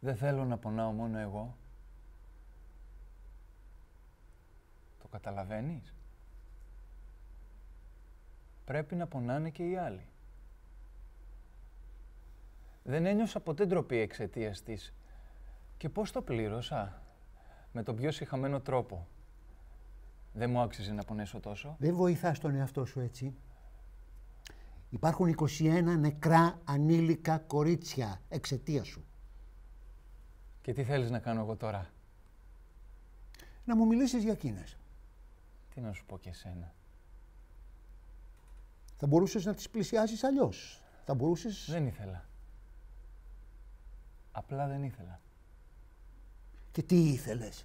Δεν θέλω να πονάω μόνο εγώ. Το καταλαβαίνεις. Πρέπει να πονάνε και οι άλλοι. Δεν ένιωσα ποτέ ντροπή εξαιτίας της. Και πώς το πλήρωσα. Με τον πιο συχαμένο τρόπο. Δεν μου άξιζε να πονέσω τόσο. Δεν βοηθάς τον εαυτό σου έτσι. Υπάρχουν 21 νεκρά ανήλικα κορίτσια εξαιτίας σου. Και τι θέλεις να κάνω εγώ τώρα. Να μου μιλήσεις για εκείνες. Τι να σου πω και εσένα. Θα μπορούσες να τις πλησιάσεις αλλιώς. Θα μπορούσες... Δεν ήθελα. Απλά δεν ήθελα. Και τι ήθελες.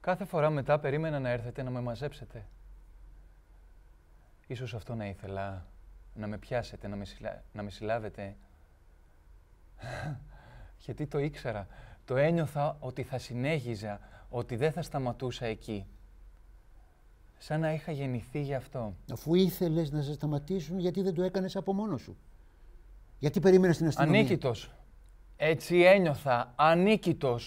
Κάθε φορά μετά περίμενα να έρθετε να με μαζέψετε. Ίσως αυτό να ήθελα, να με πιάσετε, να να με συλλάβετε, γιατί το ήξερα. Το ένιωθα ότι θα συνέχιζα, ότι δεν θα σταματούσα εκεί. Σαν να είχα γεννηθεί γι' αυτό. Αφού ήθελες να σε σταματήσουν, γιατί δεν το έκανες από μόνος σου. Γιατί περίμενες την αστυνομία. Ανίκητος. Έτσι ένιωθα. Ανίκητος.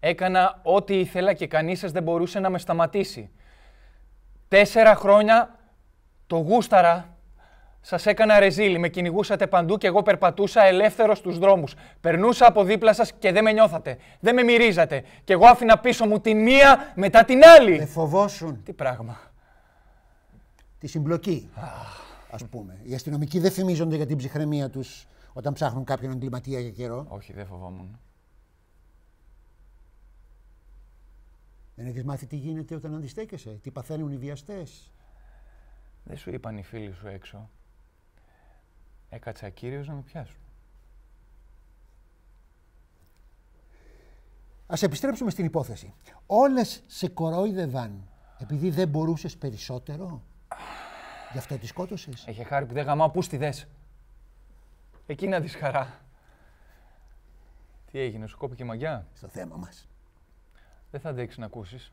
Έκανα ό,τι ήθελα και κανείς σας δεν μπορούσε να με σταματήσει. Τέσσερα χρόνια το γούσταρα Σας έκανα ρεζίλι, με κυνηγούσατε παντού και εγώ περπατούσα ελεύθερος στους δρόμους. Περνούσα από δίπλα σας και δεν με νιώθατε. Δεν με μυρίζατε. Και εγώ άφηνα πίσω μου τη μία μετά την άλλη. Με φοβόσουν. Τι πράγμα. Τη συμπλοκή. Ας πούμε. Οι αστυνομικοί δεν φημίζονται για την ψυχραιμία τους όταν ψάχνουν κάποιον εγκληματία για καιρό. Όχι, δεν φοβόμουν. Δεν έχεις μάθει τι γίνεται όταν αντιστέκεσαι, τι παθαίνουν οι βιαστές. Δεν σου είπαν οι φίλοι σου έξω έκατσα κύριος να με πιάσουν. Ας επιστρέψουμε στην υπόθεση. Όλες σε κορόιδευαν επειδή δεν μπορούσες περισσότερο. Γι' αυτό τη σκότωσες. Έχει χάρη που δεν γαμά Πού στη δες. Εκείνα τη χαρά. Τι έγινε, σου κόπηκε η μαγιά. Στο θέμα μας. Δεν θα αντέξεις να ακούσεις.